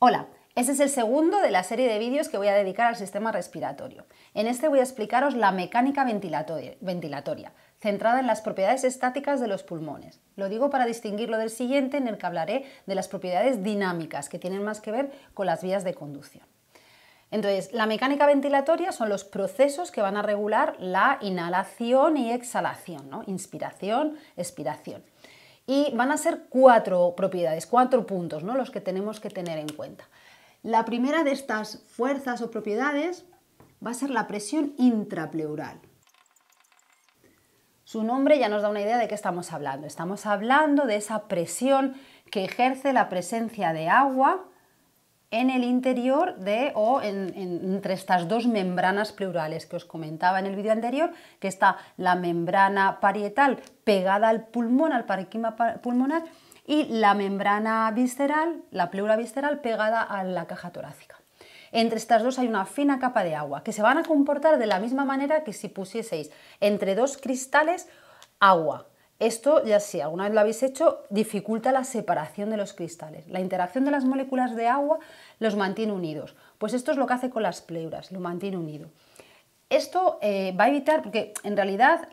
Hola, ese es el segundo de la serie de vídeos que voy a dedicar al sistema respiratorio. En este voy a explicaros la mecánica ventilatoria, centrada en las propiedades estáticas de los pulmones. Lo digo para distinguirlo del siguiente, en el que hablaré de las propiedades dinámicas, que tienen más que ver con las vías de conducción. Entonces, la mecánica ventilatoria son los procesos que van a regular la inhalación y exhalación, inspiración, expiración. Y van a ser cuatro propiedades, cuatro puntos, ¿no? Los que tenemos que tener en cuenta. La primera de estas fuerzas o propiedades va a ser la presión intrapleural. Su nombre ya nos da una idea de qué estamos hablando. Estamos hablando de esa presión que ejerce la presencia de agua en el interior de o entre estas dos membranas pleurales que os comentaba en el vídeo anterior, que está la membrana parietal pegada al pulmón, al parquima pulmonar, y la membrana visceral, la pleura visceral pegada a la caja torácica. Entre estas dos hay una fina capa de agua que se van a comportar de la misma manera que si pusieseis entre dos cristales agua, esto, ya si alguna vez lo habéis hecho, dificulta la separación de los cristales. La interacción de las moléculas de agua los mantiene unidos. Pues esto es lo que hace con las pleuras, lo mantiene unido. Esto eh, va a evitar, porque en realidad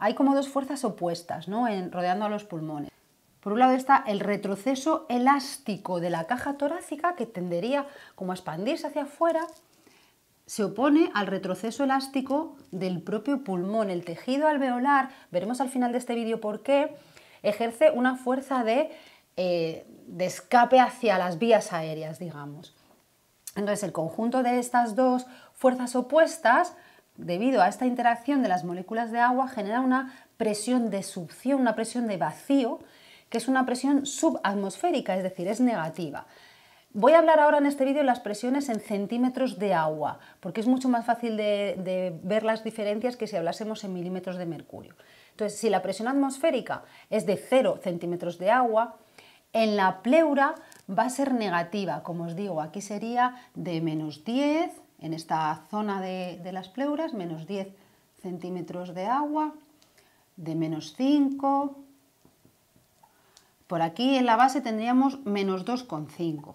hay como dos fuerzas opuestas ¿no? en, rodeando a los pulmones. Por un lado está el retroceso elástico de la caja torácica que tendería como a expandirse hacia afuera, se opone al retroceso elástico del propio pulmón. El tejido alveolar, veremos al final de este vídeo por qué, ejerce una fuerza de eh, de escape hacia las vías aéreas, digamos. Entonces, el conjunto de estas dos fuerzas opuestas, debido a esta interacción de las moléculas de agua, genera una presión de succión, una presión de vacío, que es una presión subatmosférica, es decir, es negativa. Voy a hablar ahora en este vídeo de las presiones en centímetros de agua, porque es mucho más fácil de, de, ver las diferencias que si hablásemos en milímetros de mercurio. Entonces, si la presión atmosférica es de 0 centímetros de agua, en la pleura va a ser negativa, como os digo, aquí sería de menos 10, en esta zona de, las pleuras, menos 10 centímetros de agua, de menos 5. Por aquí en la base tendríamos menos 2,5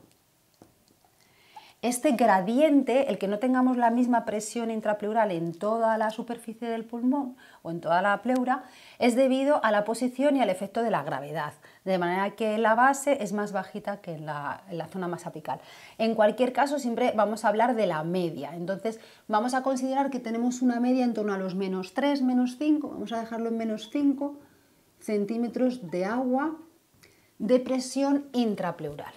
este gradiente, el que no tengamos la misma presión intrapleural en toda la superficie del pulmón o en toda la pleura, es debido a la posición y al efecto de la gravedad, de manera que la base es más bajita que en la, zona más apical. En cualquier caso, siempre vamos a hablar de la media, entonces vamos a considerar que tenemos una media en torno a los menos 3, menos 5, vamos a dejarlo en menos 5 centímetros de agua de presión intrapleural.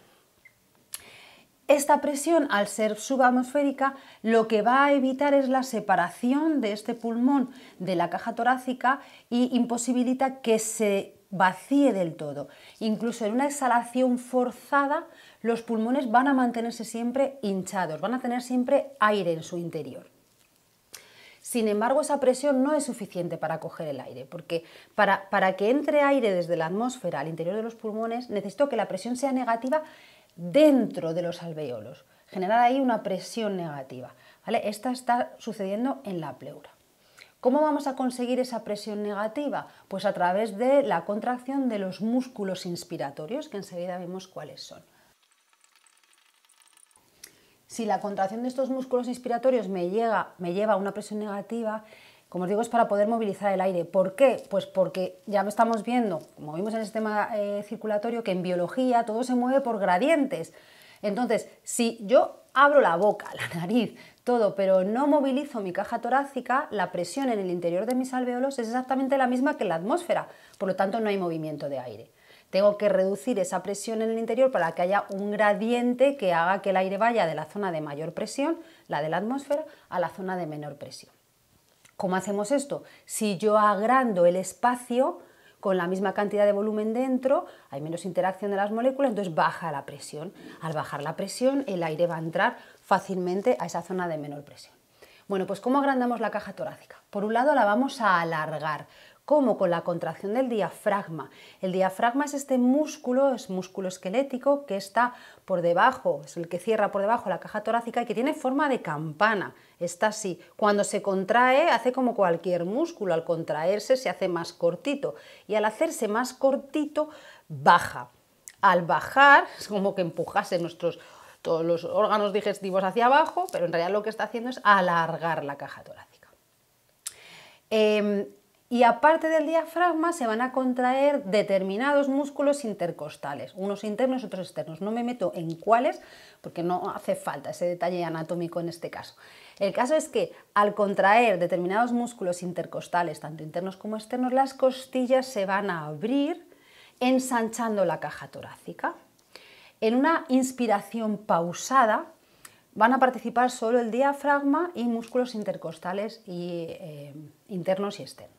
Esta presión, al ser subatmosférica, lo que va a evitar es la separación de este pulmón de la caja torácica y imposibilita que se vacíe del todo. Incluso en una exhalación forzada, los pulmones van a mantenerse siempre hinchados, van a tener siempre aire en su interior. Sin embargo, esa presión no es suficiente para coger el aire, porque para, para que entre aire desde la atmósfera al interior de los pulmones, necesito que la presión sea negativa dentro de los alveolos, generar ahí una presión negativa. Esta está sucediendo en la pleura. ¿Cómo vamos a conseguir esa presión negativa? Pues a través de la contracción de los músculos inspiratorios, que enseguida vemos cuáles son. Si la contracción de estos músculos inspiratorios llega, me lleva a una presión negativa, como os digo, es para poder movilizar el aire. ¿Por qué? Pues porque ya lo estamos viendo, como vimos en el sistema eh, circulatorio, que en biología todo se mueve por gradientes. Entonces, si yo abro la boca, la nariz, todo, pero no movilizo mi caja torácica, la presión en el interior de mis alveolos es exactamente la misma que en la atmósfera, por lo tanto no hay movimiento de aire. Tengo que reducir esa presión en el interior para que haya un gradiente que haga que el aire vaya de la zona de mayor presión, la de la atmósfera, a la zona de menor presión. ¿Cómo hacemos esto? Si yo agrando el espacio con la misma cantidad de volumen dentro, hay menos interacción de las moléculas, entonces baja la presión. Al bajar la presión, el aire va a entrar fácilmente a esa zona de menor presión. Bueno, pues ¿cómo agrandamos la caja torácica? Por un lado la vamos a alargar, como con la contracción del diafragma. El diafragma es este músculo, es músculo esquelético que está por debajo, es el que cierra por debajo la caja torácica y que tiene forma de campana. Está así. Cuando se contrae, hace como cualquier músculo. Al contraerse, se hace más cortito. Y al hacerse más cortito, baja. Al bajar, es como que empujase nuestros todos los órganos digestivos hacia abajo, pero en realidad lo que está haciendo es alargar la caja torácica. Em, y aparte del diafragma se van a contraer determinados músculos intercostales, unos internos, y otros externos. No me meto en cuáles porque no hace falta ese detalle anatómico en este caso. El caso es que al contraer determinados músculos intercostales, tanto internos como externos, las costillas se van a abrir ensanchando la caja torácica. En una inspiración pausada van a participar solo el diafragma y músculos intercostales y, eh, internos y externos.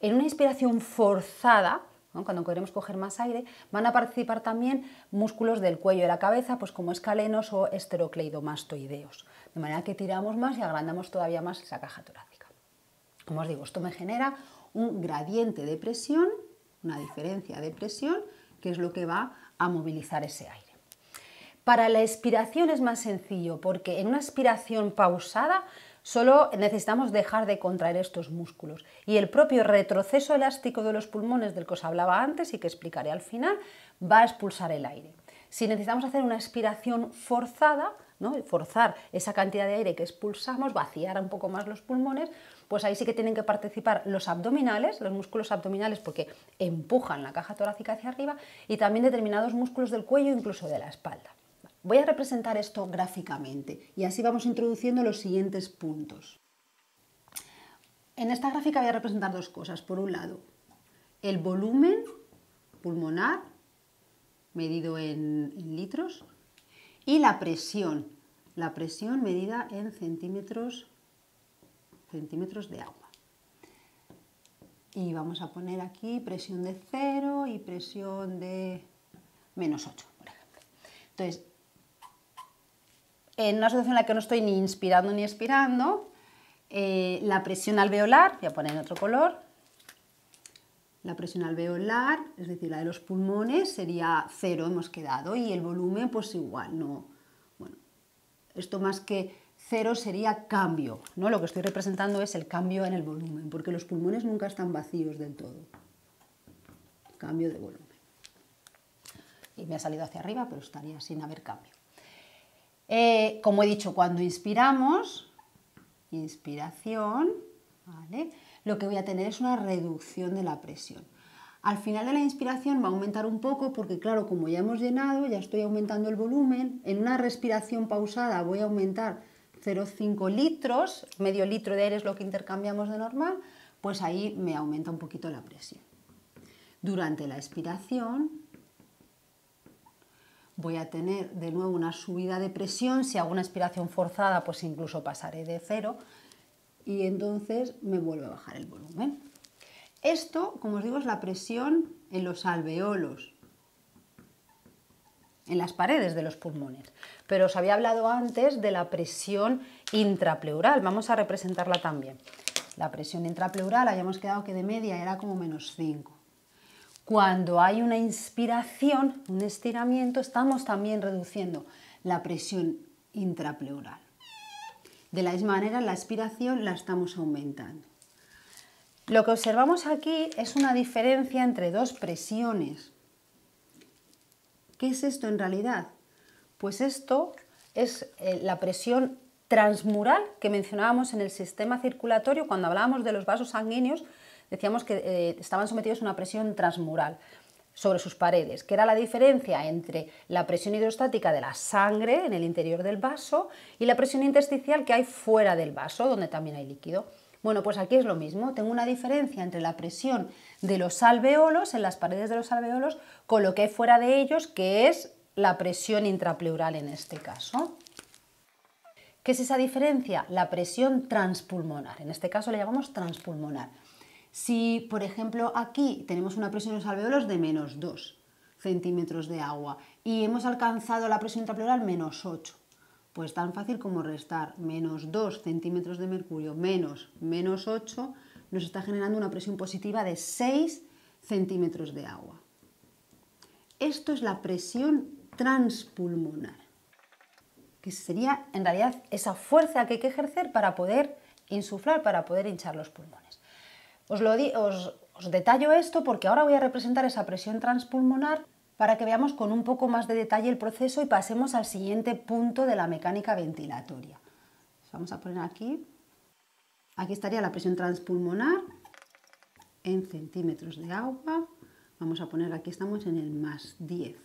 En una inspiración forzada, cuando queremos coger más aire, van a participar también músculos del cuello y de la cabeza, pues como escalenos o esterocleidomastoideos. De manera que tiramos más y agrandamos todavía más esa caja torácica. Como os digo, esto me genera un gradiente de presión, una diferencia de presión, que es lo que va a movilizar ese aire. Para la expiración es más sencillo porque en una expiración pausada Solo necesitamos dejar de contraer estos músculos. Y el propio retroceso elástico de los pulmones del que os hablaba antes y que explicaré al final, va a expulsar el aire. Si necesitamos hacer una expiración forzada, forzar esa cantidad de aire que expulsamos, vaciar un poco más los pulmones, pues ahí sí que tienen que participar los abdominales, los músculos abdominales porque empujan la caja torácica hacia arriba y también determinados músculos del cuello, incluso de la espalda. Voy a representar esto gráficamente y así vamos introduciendo los siguientes puntos. En esta gráfica voy a representar dos cosas. Por un lado, el volumen pulmonar medido en, litros y la presión, la presión medida en centímetros, centímetros de agua. Y vamos a poner aquí presión de 0 y presión de menos 8, por ejemplo. Entonces, en una situación en la que no estoy ni inspirando ni expirando, eh, la presión alveolar, voy a poner en otro color, la presión alveolar, es decir, la de los pulmones, sería cero, hemos quedado, y el volumen, pues igual, no. Bueno, esto más que cero sería cambio, ¿no? Lo que estoy representando es el cambio en el volumen, porque los pulmones nunca están vacíos del todo. Cambio de volumen. Y me ha salido hacia arriba, pero estaría sin haber cambio. Eh, como he dicho, cuando inspiramos, inspiración, lo que voy a tener es una reducción de la presión. Al final de la inspiración va a aumentar un poco porque, claro, como ya hemos llenado, ya estoy aumentando el volumen. En una respiración pausada voy a aumentar 0,5 litros, medio litro de aire es lo que intercambiamos de normal, pues ahí me aumenta un poquito la presión. Durante la expiración voy a tener de nuevo una subida de presión, si hago una expiración forzada pues incluso pasaré de cero y entonces me vuelve a bajar el volumen. Esto, como os digo, es la presión en los alveolos, en las paredes de los pulmones. Pero os había hablado antes de la presión intrapleural, vamos a representarla también. La presión intrapleural, habíamos quedado que de media era como menos 5. Cuando hay una inspiración, un estiramiento, estamos también reduciendo la presión intrapleural. De la misma manera, la aspiración la estamos aumentando. Lo que observamos aquí es una diferencia entre dos presiones. ¿Qué es esto en realidad? Pues esto es eh, la presión transmural que mencionábamos en el sistema circulatorio cuando hablábamos de los vasos sanguíneos, decíamos que eh, estaban sometidos a una presión transmural sobre sus paredes, que era la diferencia entre la presión hidrostática de la sangre en el interior del vaso y la presión intersticial que hay fuera del vaso, donde también hay líquido. Bueno, pues aquí es lo mismo, tengo una diferencia entre la presión de los alveolos, en las paredes de los alveolos, con lo que hay fuera de ellos, que es la presión intrapleural en este caso. ¿Qué es esa diferencia? La presión transpulmonar, en este caso le llamamos transpulmonar. Si, por ejemplo, aquí tenemos una presión en los alveolos de menos 2 centímetros de agua y hemos alcanzado la presión intrapleural menos 8, pues tan fácil como restar menos 2 centímetros de mercurio menos menos 8 nos está generando una presión positiva de 6 centímetros de agua. Esto es la presión transpulmonar, que sería en realidad esa fuerza que hay que ejercer para poder insuflar, para poder hinchar los pulmones. Os, detallo esto porque ahora voy a representar esa presión transpulmonar para que veamos con un poco más de detalle el proceso y pasemos al siguiente punto de la mecánica ventilatoria. Vamos a poner aquí. Aquí estaría la presión transpulmonar en centímetros de agua. Vamos a poner aquí, estamos en el más 10.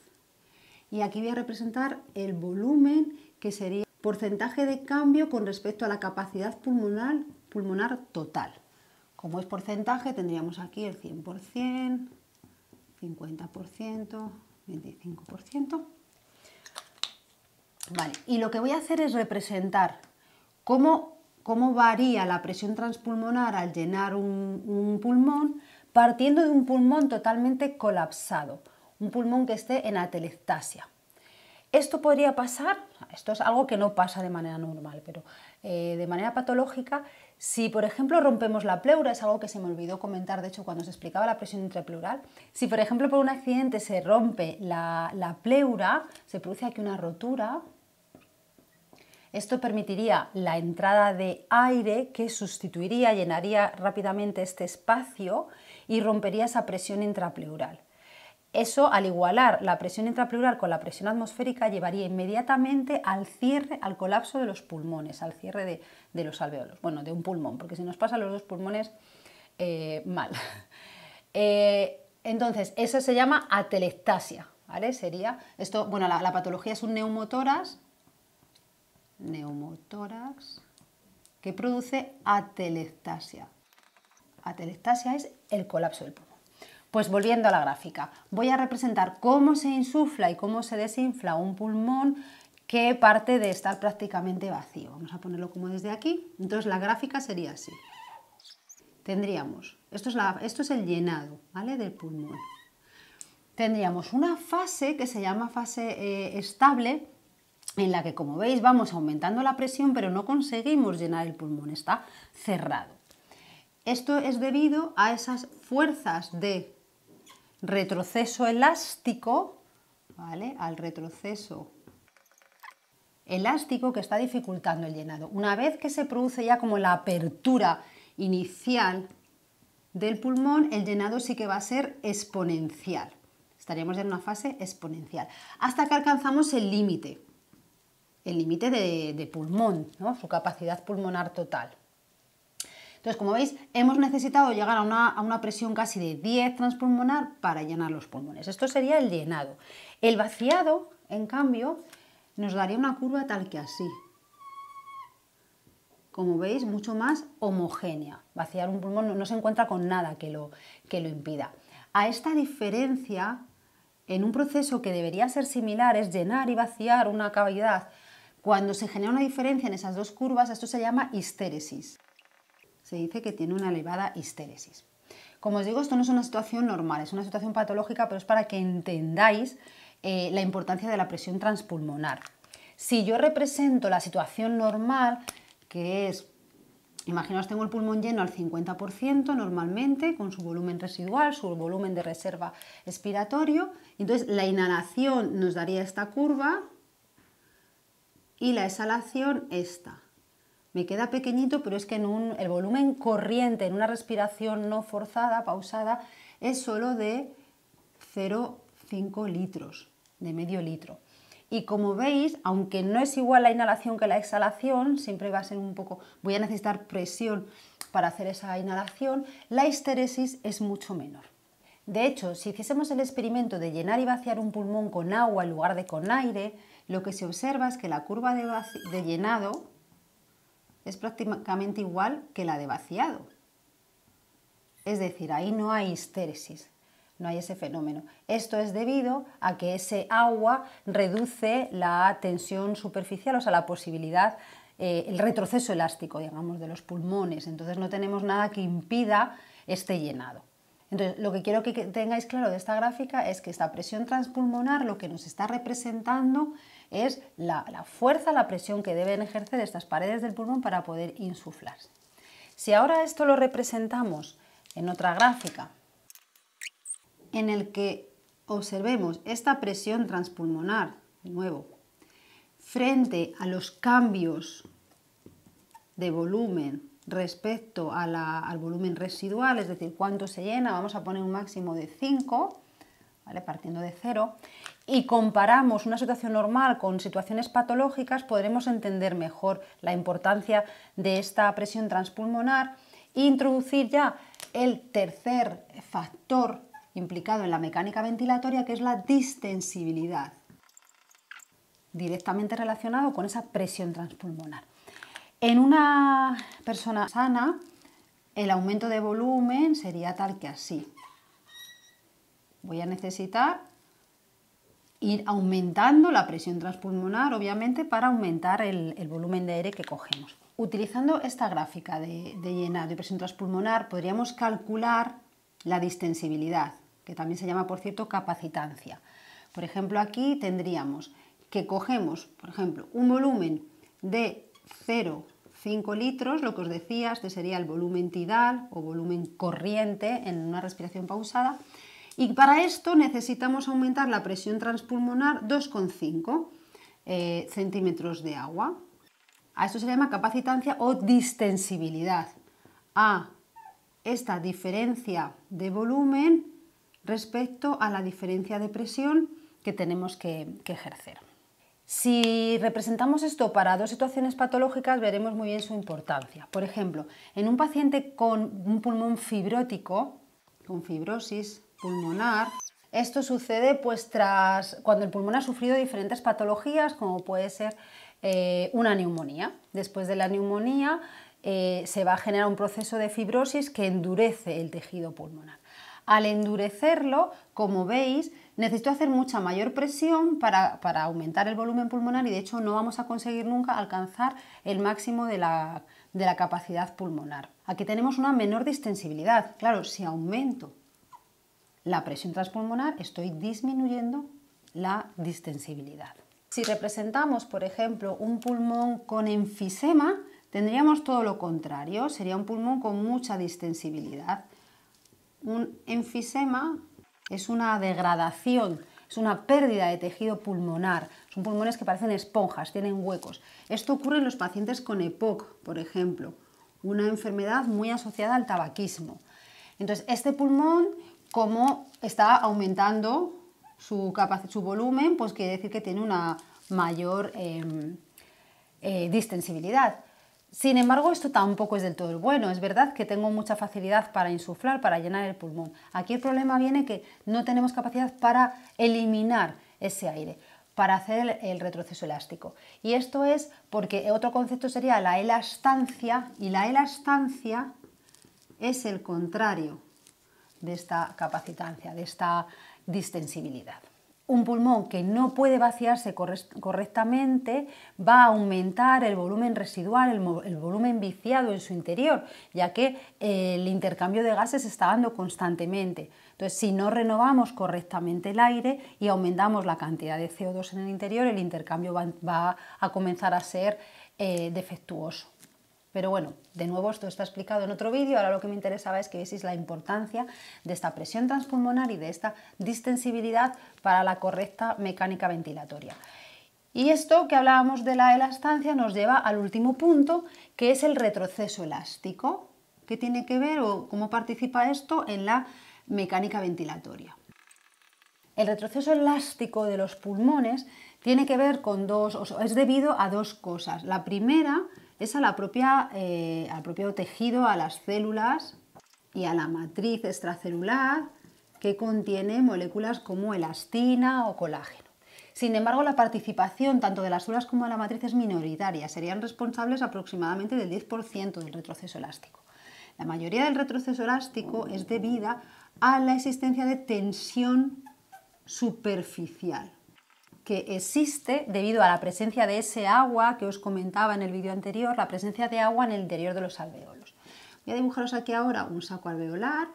Y aquí voy a representar el volumen que sería porcentaje de cambio con respecto a la capacidad pulmonar total. Como es porcentaje, tendríamos aquí el 100%, 50%, 25%. y lo que voy a hacer es representar cómo, varía la presión transpulmonar al llenar un, pulmón, partiendo de un pulmón totalmente colapsado, un pulmón que esté en atelectasia. Esto podría pasar, esto es algo que no pasa de manera normal, pero eh, de manera patológica si, por ejemplo, rompemos la pleura, es algo que se me olvidó comentar, de hecho, cuando se explicaba la presión intrapleural, si, por ejemplo, por un accidente se rompe la, la pleura, se produce aquí una rotura, esto permitiría la entrada de aire que sustituiría, llenaría rápidamente este espacio y rompería esa presión intrapleural. Eso, al igualar la presión intrapleural con la presión atmosférica, llevaría inmediatamente al cierre, al colapso de los pulmones, al cierre de, los alveolos, bueno, de un pulmón, porque si nos pasan los dos pulmones, eh, mal. Eh, entonces, eso se llama atelectasia, ¿vale? Sería, esto, bueno, la, patología es un neumotórax, que produce atelectasia. Atelectasia es el colapso del pulmón. Pues volviendo a la gráfica, voy a representar cómo se insufla y cómo se desinfla un pulmón que parte de estar prácticamente vacío. Vamos a ponerlo como desde aquí. Entonces la gráfica sería así. Tendríamos, esto es, esto es el llenado ¿vale? del pulmón. Tendríamos una fase que se llama fase eh, estable, en la que como veis vamos aumentando la presión, pero no conseguimos llenar el pulmón, está cerrado. Esto es debido a esas fuerzas de retroceso elástico, ¿vale? Al retroceso elástico que está dificultando el llenado. Una vez que se produce ya como la apertura inicial del pulmón, el llenado sí que va a ser exponencial. Estaríamos en una fase exponencial, hasta que alcanzamos el límite, el límite de, pulmón, ¿no? su capacidad pulmonar total. Entonces, como veis, hemos necesitado llegar a una, presión casi de 10 transpulmonar para llenar los pulmones. Esto sería el llenado. El vaciado, en cambio, nos daría una curva tal que así. Como veis, mucho más homogénea. Vaciar un pulmón no, se encuentra con nada que lo, que lo impida. A esta diferencia en un proceso que debería ser similar, es llenar y vaciar una cavidad, cuando se genera una diferencia en esas dos curvas, esto se llama histéresis se dice que tiene una elevada histéresis. Como os digo, esto no es una situación normal, es una situación patológica, pero es para que entendáis eh, la importancia de la presión transpulmonar. Si yo represento la situación normal, que es, imaginaos, tengo el pulmón lleno al 50% normalmente, con su volumen residual, su volumen de reserva expiratorio, entonces la inhalación nos daría esta curva y la exhalación esta me queda pequeñito, pero es que en el volumen corriente, en una respiración no forzada, pausada, es solo de 0,5 litros, de medio litro. Y como veis, aunque no es igual la inhalación que la exhalación, siempre va a ser un poco, voy a necesitar presión para hacer esa inhalación, la histeresis es mucho menor. De hecho, si hiciésemos el experimento de llenar y vaciar un pulmón con agua en lugar de con aire, lo que se observa es que la curva de llenado es prácticamente igual que la de vaciado. Es decir, ahí no hay histéresis, no hay ese fenómeno. Esto es debido a que ese agua reduce la tensión superficial, o sea, la posibilidad, eh, el retroceso elástico, digamos, de los pulmones. Entonces no tenemos nada que impida este llenado. Entonces, lo que quiero que tengáis claro de esta gráfica es que esta presión transpulmonar lo que nos está representando es la, fuerza, la presión que deben ejercer estas paredes del pulmón para poder insuflarse. Si ahora esto lo representamos en otra gráfica, en el que observemos esta presión transpulmonar, de nuevo, frente a los cambios de volumen respecto al volumen residual, es decir, cuánto se llena, vamos a poner un máximo de 5, ¿vale? partiendo de 0, y comparamos una situación normal con situaciones patológicas, podremos entender mejor la importancia de esta presión transpulmonar e introducir ya el tercer factor implicado en la mecánica ventilatoria, que es la distensibilidad, directamente relacionado con esa presión transpulmonar. En una persona sana, el aumento de volumen sería tal que así. Voy a necesitar ir aumentando la presión transpulmonar, obviamente, para aumentar el, volumen de aire que cogemos. Utilizando esta gráfica de, de llenado y presión transpulmonar, podríamos calcular la distensibilidad, que también se llama, por cierto, capacitancia. Por ejemplo, aquí tendríamos que cogemos, por ejemplo, un volumen de 0,5 litros, lo que os decía, este sería el volumen tidal o volumen corriente en una respiración pausada, y para esto necesitamos aumentar la presión transpulmonar 2,5 eh, centímetros de agua. A esto se le llama capacitancia o distensibilidad. A esta diferencia de volumen respecto a la diferencia de presión que tenemos que ejercer. Si representamos esto para dos situaciones patológicas, veremos muy bien su importancia. Por ejemplo, en un paciente con un pulmón fibrótico, con fibrosis, pulmonar. Esto sucede pues tras cuando el pulmón ha sufrido diferentes patologías, como puede ser eh, una neumonía. Después de la neumonía eh, se va a generar un proceso de fibrosis que endurece el tejido pulmonar. Al endurecerlo, como veis, necesito hacer mucha mayor presión para, aumentar el volumen pulmonar y de hecho no vamos a conseguir nunca alcanzar el máximo de la, de la capacidad pulmonar. Aquí tenemos una menor distensibilidad. Claro, si aumento la presión transpulmonar, estoy disminuyendo la distensibilidad. Si representamos, por ejemplo, un pulmón con enfisema, tendríamos todo lo contrario, sería un pulmón con mucha distensibilidad. Un enfisema es una degradación, es una pérdida de tejido pulmonar. Son pulmones que parecen esponjas, tienen huecos. Esto ocurre en los pacientes con EPOC, por ejemplo, una enfermedad muy asociada al tabaquismo. Entonces, este pulmón cómo está aumentando su, volumen, pues quiere decir que tiene una mayor em, eh, distensibilidad. Sin embargo, esto tampoco es del todo bueno. Es verdad que tengo mucha facilidad para insuflar, para llenar el pulmón. Aquí el problema viene que no tenemos capacidad para eliminar ese aire, para hacer el retroceso elástico. Y esto es porque otro concepto sería la elastancia, y la elastancia es el contrario de esta capacitancia, de esta distensibilidad. Un pulmón que no puede vaciarse correctamente va a aumentar el volumen residual, el, volumen viciado en su interior, ya que eh, el intercambio de gases se está dando constantemente. Entonces, si no renovamos correctamente el aire y aumentamos la cantidad de CO2 en el interior, el intercambio va, a comenzar a ser eh, defectuoso. Pero bueno, de nuevo esto está explicado en otro vídeo, ahora lo que me interesaba es que veáis la importancia de esta presión transpulmonar y de esta distensibilidad para la correcta mecánica ventilatoria. Y esto que hablábamos de la elastancia nos lleva al último punto, que es el retroceso elástico. ¿Qué tiene que ver o cómo participa esto en la mecánica ventilatoria? El retroceso elástico de los pulmones tiene que ver con dos, o es debido a dos cosas. La primera es eh, al propio tejido, a las células y a la matriz extracelular que contiene moléculas como elastina o colágeno. Sin embargo, la participación tanto de las células como de la matriz es minoritaria, serían responsables aproximadamente del 10% del retroceso elástico. La mayoría del retroceso elástico es debida a la existencia de tensión superficial que existe debido a la presencia de ese agua que os comentaba en el vídeo anterior, la presencia de agua en el interior de los alveolos. Voy a dibujaros aquí ahora un saco alveolar,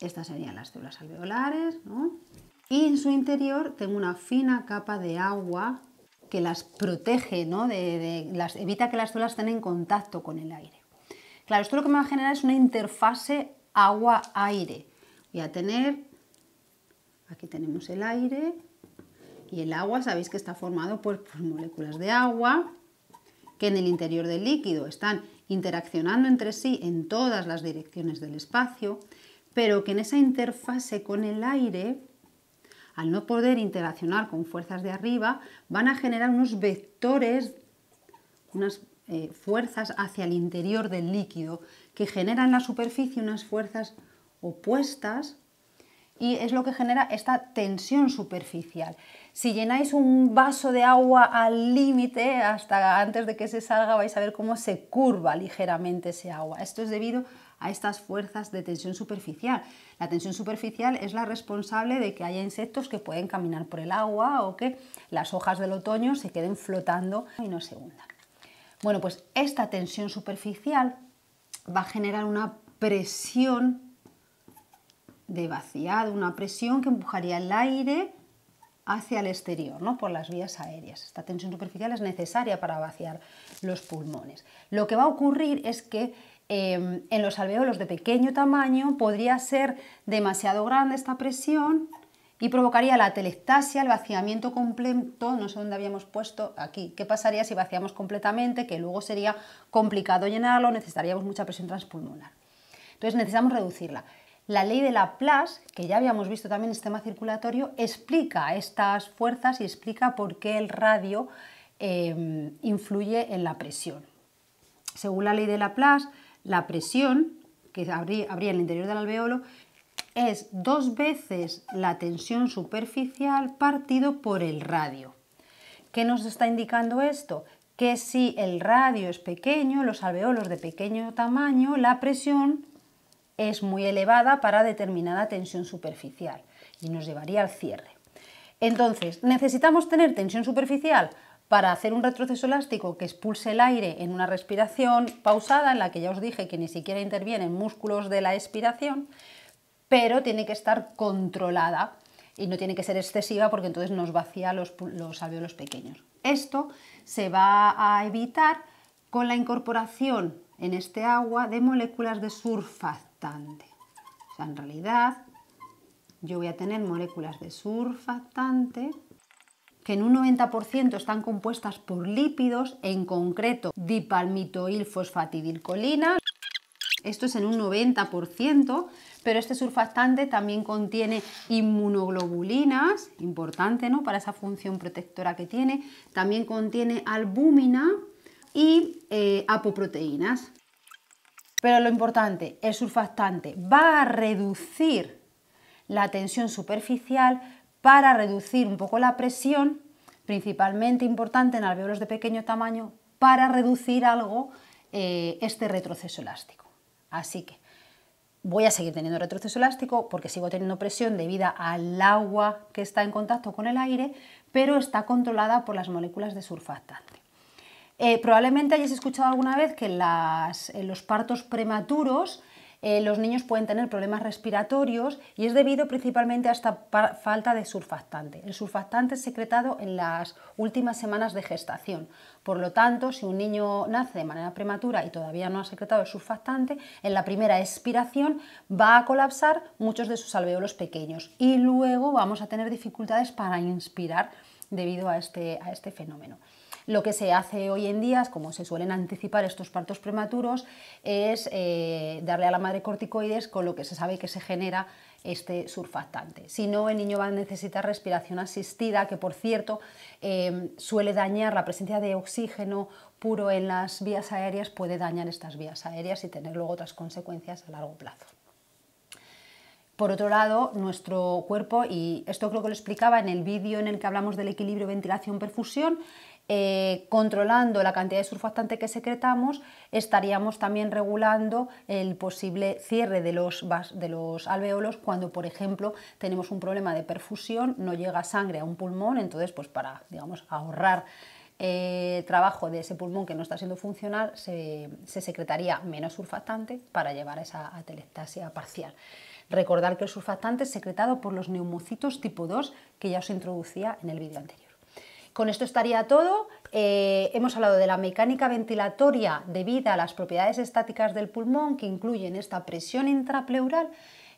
estas serían las células alveolares, y en su interior tengo una fina capa de agua que las protege, ¿no? las, evita que las células estén en contacto con el aire. Claro, esto lo que me va a generar es una interfase agua-aire. Voy a tener, aquí tenemos el aire, y el agua sabéis que está formado por, moléculas de agua que en el interior del líquido están interaccionando entre sí en todas las direcciones del espacio, pero que en esa interfase con el aire, al no poder interaccionar con fuerzas de arriba, van a generar unos vectores, unas eh, fuerzas hacia el interior del líquido, que generan en la superficie unas fuerzas opuestas y es lo que genera esta tensión superficial. Si llenáis un vaso de agua al límite, hasta antes de que se salga, vais a ver cómo se curva ligeramente ese agua. Esto es debido a estas fuerzas de tensión superficial. La tensión superficial es la responsable de que haya insectos que pueden caminar por el agua o que las hojas del otoño se queden flotando y no se hundan. Bueno, pues esta tensión superficial va a generar una presión de vaciado, una presión que empujaría el aire hacia el exterior, ¿no? por las vías aéreas. Esta tensión superficial es necesaria para vaciar los pulmones. Lo que va a ocurrir es que em, en los alveolos de pequeño tamaño podría ser demasiado grande esta presión y provocaría la telectasia, el vaciamiento completo, no sé dónde habíamos puesto aquí, qué pasaría si vaciamos completamente, que luego sería complicado llenarlo, necesitaríamos mucha presión transpulmonar. Entonces necesitamos reducirla. La ley de Laplace, que ya habíamos visto también en este el sistema circulatorio, explica estas fuerzas y explica por qué el radio em, influye en la presión. Según la ley de Laplace, la presión que habría en el interior del alveolo es dos veces la tensión superficial partido por el radio. ¿Qué nos está indicando esto? Que si el radio es pequeño, los alveolos de pequeño tamaño, la presión es muy elevada para determinada tensión superficial y nos llevaría al cierre. Entonces, necesitamos tener tensión superficial para hacer un retroceso elástico que expulse el aire en una respiración pausada, en la que ya os dije que ni siquiera intervienen músculos de la expiración, pero tiene que estar controlada y no tiene que ser excesiva porque entonces nos vacía los, los alveolos pequeños. Esto se va a evitar con la incorporación en este agua de moléculas de surfaz en realidad yo voy a tener moléculas de surfactante que en un 90% están compuestas por lípidos, en concreto dipalmitoilfosfatidilcolina. Esto es en un 90%, pero este surfactante también contiene inmunoglobulinas, importante ¿no? para esa función protectora que tiene, también contiene albúmina y eh, apoproteínas. Pero lo importante, el surfactante va a reducir la tensión superficial para reducir un poco la presión, principalmente importante en alveolos de pequeño tamaño, para reducir algo eh, este retroceso elástico. Así que voy a seguir teniendo retroceso elástico porque sigo teniendo presión debido al agua que está en contacto con el aire, pero está controlada por las moléculas de surfactante. Eh, probablemente hayáis escuchado alguna vez que en eh, los partos prematuros eh, los niños pueden tener problemas respiratorios y es debido principalmente a esta falta de surfactante. El surfactante es secretado en las últimas semanas de gestación. Por lo tanto, si un niño nace de manera prematura y todavía no ha secretado el surfactante, en la primera expiración va a colapsar muchos de sus alveolos pequeños y luego vamos a tener dificultades para inspirar debido a este, este fenómeno. Lo que se hace hoy en día, como se suelen anticipar estos partos prematuros, es eh, darle a la madre corticoides con lo que se sabe que se genera este surfactante. Si no, el niño va a necesitar respiración asistida, que por cierto em, suele dañar la presencia de oxígeno puro en las vías aéreas, puede dañar estas vías aéreas y tener luego otras consecuencias a largo plazo. Por otro lado, nuestro cuerpo, y esto creo que lo explicaba en el vídeo en el que hablamos del equilibrio ventilación-perfusión, eh, controlando la cantidad de surfactante que secretamos, estaríamos también regulando el posible cierre de los, de los alveolos cuando, por ejemplo, tenemos un problema de perfusión, no llega sangre a un pulmón, entonces, pues para, digamos, ahorrar eh, trabajo de ese pulmón que no está siendo funcional, se, secretaría menos surfactante para llevar a esa atelectasia parcial. Recordar que el surfactante es secretado por los neumocitos tipo 2 que ya os introducía en el vídeo anterior. Con esto estaría todo. Eh, hemos hablado de la mecánica ventilatoria debida a las propiedades estáticas del pulmón que incluyen esta presión intrapleural,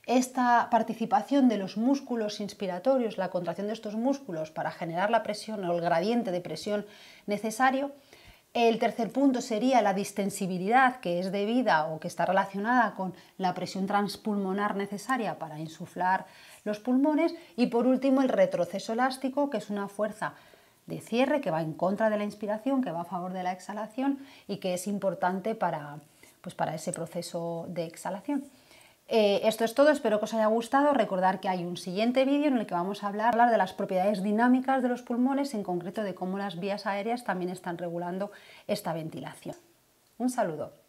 esta participación de los músculos inspiratorios, la contracción de estos músculos para generar la presión o el gradiente de presión necesario. El tercer punto sería la distensibilidad que es debida o que está relacionada con la presión transpulmonar necesaria para insuflar los pulmones. Y por último, el retroceso elástico, que es una fuerza de cierre, que va en contra de la inspiración, que va a favor de la exhalación y que es importante para, pues, ese proceso de exhalación. Eh, esto es todo, espero que os haya gustado. Recordar que hay un siguiente vídeo en el que vamos a hablar, hablar, de las propiedades dinámicas de los pulmones, en concreto de cómo las vías aéreas también están regulando esta ventilación. Un saludo.